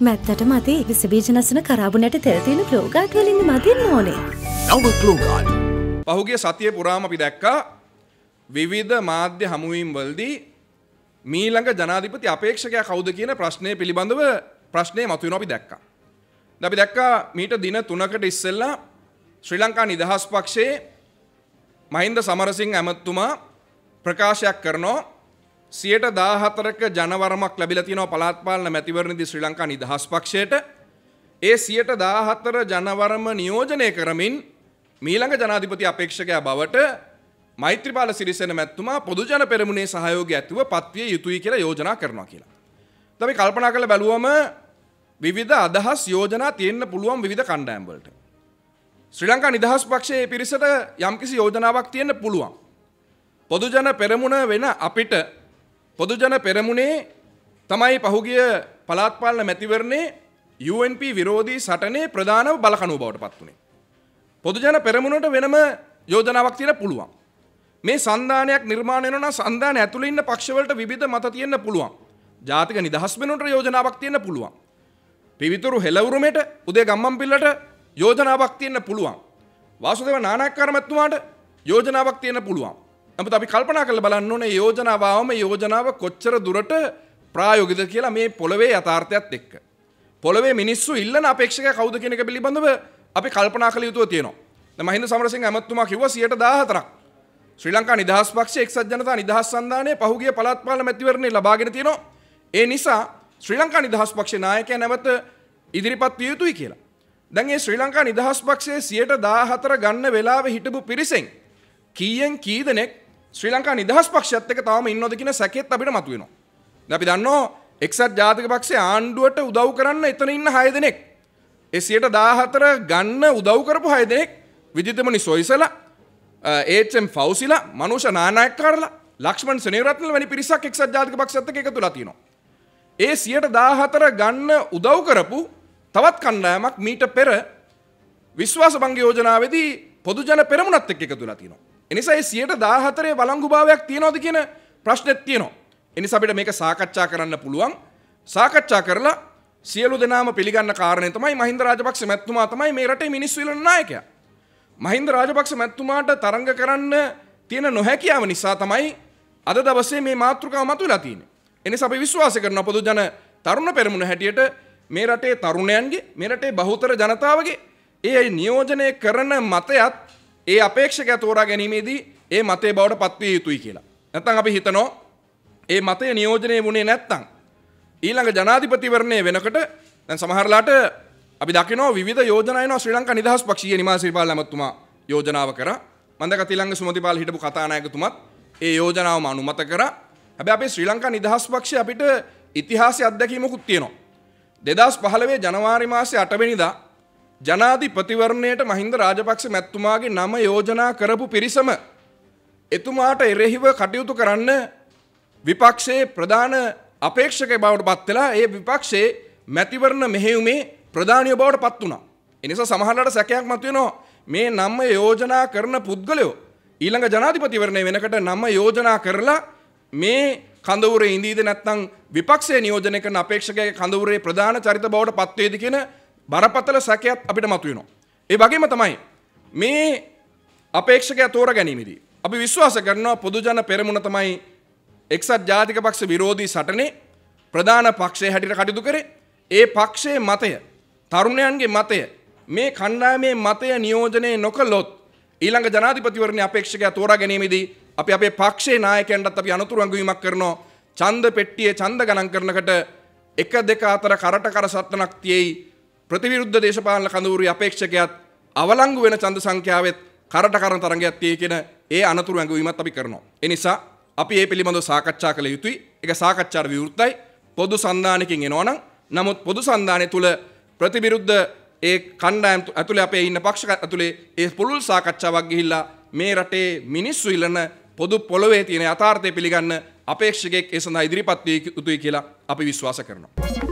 මැත්තට මති විසබීජනසන කරාබුනට තෙරතියෙන ක්ලෝගාට වලින් මතින් ඕනේ නව කලෝගාඩ පහුගේ සතිය පුරාම අපි දැක්කා විවිධ මාධ්‍ය හමුවීම් වලදී මීළඟ ජනාධිපති අපේක්ෂකයා කවුද කියන ප්‍රශ්නය පිළිබඳව ප්‍රශ්නය මතුවෙන අපි දැක්කා. අපි දැක්කා මීට දින තුනකට ඉස්සෙල්ලා ශ්‍රී ලංකා නිදහස් පක්ෂයේ මහින්ද සමරසිංහ ඇමතුමා ප්‍රකාශයක් කරනවා සියට දාහතරක ජනවරමක් ලැබිලතිනව පලාත්පාලන මැතිවරණදි ශ්‍රී ලංකා නිදහස් පක්ෂයට ඒ සියට දාහත්තර ජනවරම නියෝජනය කරමින් මීළඟ ජනාධිපති අපේක්ෂකයා බවට මෛත්‍රපාල සිරිසෙන මැත්තුමා පොදුජන පෙරමුණේ සහයෝග ඇතුව පත්විය යුතුයි කියලා යෝජනා කරනවා කියලා. තම කල්පනා කළ බැලුවම විවිධ අදහස් යෝජනා තියෙන්න්න පුළුවන් විධ කණ්ඩෑම්වලට. ශ්‍රී ලංකා නිදහස් පක්ෂයේ පිරිසට යම්කිසි යෝජනාවක් තියෙන්න්න පුළුවන්. පොදුජන පෙරමුණ වෙන අපිට පොදුජන පෙරමුණේ තමයි පහුගිය පලාත්පාලන මැතිවරණේ UNP විරෝධී සටනේ ප්‍රධානව බලකණු බවට පත් වුණේ. පොදුජන පෙරමුණට වෙනම යෝජනාවක් තියෙන පුළුවන්. මේ සන්ධානයක් නිර්මාණය වෙනවා නම් සන්ධාන ඇතුළේ ඉන්න පක්ෂවලට විවිධ මත තියෙන්න පුළුවන්. ජාතික නිදහස් වෙනුනට යෝජනාවක් තියෙන්න පුළුවන්. පිවිතුරු හෙළවුරුමේට උදේ ගම්මන් පිල්ලට යෝජනාවක් තියෙන්න පුළුවන්. වාසුදේව නානායක්කාර මැතිතුමාට යෝජනාවක් තියෙන්න පුළුවන්. නමුත් අපි කල්පනා කරලා බලන්න ඕනේ යෝජනාවවම යෝජනාව කොච්චර දුරට ප්‍රායෝගිකද කියලා මේ පොළවේ යථාර්ථයත් එක්ක. පොළවේ මිනිස්සු ඉල්ලන අපේක්ෂක කවුද කියන එක පිළිබඳව අපි කල්පනා කළ යුතුව තියෙනවා. මහින්ද සමරසිංහ ඇමතුමා කිව්වා 114ක් ශ්‍රී ලංකා නිදහස් පක්ෂයේ එක්සත් ජනතා නිදහස් සන්ධානයේ පහුගිය පළාත් පාලන මැතිවරණේ ලබාගෙන තියෙනවා. ඒ නිසා ශ්‍රී ලංකා නිදහස් පක්ෂයේ නායකයා නැවත ඉදිරිපත් විය යුතුයි කියලා. දැන් මේ ශ්‍රී ලංකා නිදහස් පක්ෂයේ 114 ගන්න වෙලාවේ හිටපු පිරිසෙන් කීයෙන් කී දෙනෙක් ශ්‍රී ලංකා නිදහස් පක්ෂයත් එක්ක තවම ඉන්නවද කියන සැකෙත් අපිට මතුවෙනවා. දැන් අපි දන්නවා එක්සත් ජාතික පක්ෂය ආණ්ඩුවට උදව් කරන්න එතන ඉන්න 6 දෙනෙක්. ඒ 114 ගන්න උදව් කරපු 6 දෙනෙක් විජිතමනි සොයිසලා, ඒච්.එම්. ෆෞසිලා, මනුෂ නානායක්කාරලා, ලක්ෂ්මන් සෙනෙවිරත්නල වැනි පිරිසක් එක්සත් ජාතික පක්ෂයත් එක්ක එකතු වෙලා තියෙනවා. ඒ 114 ගන්න උදව් කරපු තවත් කණ්ඩායමක් මීට පෙර විශ්වාස භංග යෝජනාවේදී පොදු ජන පෙරමුණත් එක්ක එකතු වෙලා තියෙනවා. එනිසා ඒ 114 බලංගුභාවයක් තියනවද කියන ප්‍රශ්නෙත් තියෙනවා. එනිසා අපිට මේක සාකච්ඡා කරන්න පුළුවන්. සාකච්ඡා කරලා සියලු දෙනාම පිළිගන්න කාරණේ තමයි මහින්ද රාජපක්ෂ මැතිතුමා තමයි මේ රටේ මිනිස්සු ඉලන නායකයා. මහින්ද රාජපක්ෂ මැතිතුමාට තරඟ කරන්න තියෙන නොහැකියාව නිසා තමයි අද දවසේ මේ මාතෘකාව මතුවලා තියෙන්නේ. එනිසා අපි විශ්වාස කරනවා පොදු ජන තරුණ පෙරමුණ හැටියට මේ රටේ තරුණයන්ගේ මේ රටේ බහුතර ජනතාවගේ ඒ නියෝජනය කරන මතයත් ඒ අපේක්ෂකය තෝරා ගැනීමේදී ඒ මතේ බවට පත්විය යුතුයි කියලා. නැත්නම් අපි හිතනෝ ඒ මතය නියෝජනය වුණේ නැත්නම් ඊළඟ ජනාධිපතිවරණය වෙනකොට දැන් සමහරලාට අපි දකිනවා විවිධ යෝජනා එනවා ශ්‍රී ලංකා නිදහස් පක්ෂීය නිමාසිරිපාල ඇමතුමා යෝජනාව කරා මන්දක තිලංග සුමතිපාල හිටපු කතානායකතුමත් ඒ යෝජනාවම අනුමත කරා හැබැයි අපේ ශ්‍රී ලංකා නිදහස් පක්ෂය අපිට ඉතිහාසයේ අත්දැකීමකුත් තියෙනවා 2015 ජනවාරි මාසේ 8 වෙනිදා ජනාධිපතිවරණයට මහින්ද රාජපක්ෂ මැතිතුමාගේ නම යෝජනා කරපු පිරිසම එතුමාට එරෙහිව කටයුතු කරන්න විපක්ෂයේ ප්‍රධාන අපේක්ෂක බවට පත් වෙලා ඒ විපක්ෂයේ මැතිවරණ මෙහෙයුමේ ප්‍රධානිය බවට පත් වුණා. ඒ නිසා සමහරවිට සැකයක් මතුවෙනවා මේ නම යෝජනා කරන පුද්ගලයෝ ඊළඟ ජනාධිපතිවරණය වෙනකොට නම යෝජනා කරලා මේ කඳවුරේ ඉඳීද නැත්නම් විපක්ෂයේ නියෝජනය කරන අපේක්ෂකගේ කඳවුරේ ප්‍රධාන චරිත බවට පත් වේද කියන බරපතල සැකයක් අපිට මතුවෙනවා. ඒ වගේම තමයි මේ අපේක්ෂකය තෝර ගැනීමේදී අපි විශ්වාස කරනවා පොදුජන පෙරමුණ තමයි එක්සත් ජාතික පක්ෂ විරෝධී සටනේ ප්‍රධාන පක්ෂය හැටියට කටයුතු කරේ. ඒ පක්ෂයේ මතය තරුණයන්ගේ මතය මේ කණ්ඩායමේ මතය නියෝජනය නොකළොත් ඊළඟ ජනාධිපතිවරණ අපේක්ෂකයා තෝරා ගැනීමේදී අපි අපේ පක්ෂේ නායකයන්ටත් අපි අනතුරු අඟවීමක් කරනවා ඡන්ද පෙට්ටියේ ඡන්ද ගණන් කරනකට එක දෙක අතර කරට කර සටනක් තියෙයි ප්‍රතිවිරුද්ධ දේශපාලන කඳවුරුවේ අපේක්ෂකයාත් අවලංගු වෙන ඡන්ද සංඛ්‍යාවෙත් කරට කරන තරඟයක් තියෙයි කියන ඒ අනතුරු ඇඟවීමත් අපි කරනවා. ඒ නිසා අපි මේ පිළිබඳව සාකච්ඡා කළ යුතුයි. ඒක සාකච්ඡාට විවෘතයි. පොදු සන්දානකින් එනවනම් නමුත් පොදු සන්දානය තුළ ප්‍රතිවිරුද්ධ ඒ කණ්ඩායම් ඇතුලේ අපේ ඉන්න පක්ෂ ඇතුලේ ඒ පුළුල් සාකච්ඡාවක් ගිහිල්ලා මේ රටේ මිනිස්සු ඉල්ලන පොදු පොළොවේ තියෙන යථාර්ථය පිළිගන්න අපේක්ෂකෙක් ඒ සඳහා ඉදිරිපත් විය යුතුයි කියලා අපි විශ්වාස කරනවා.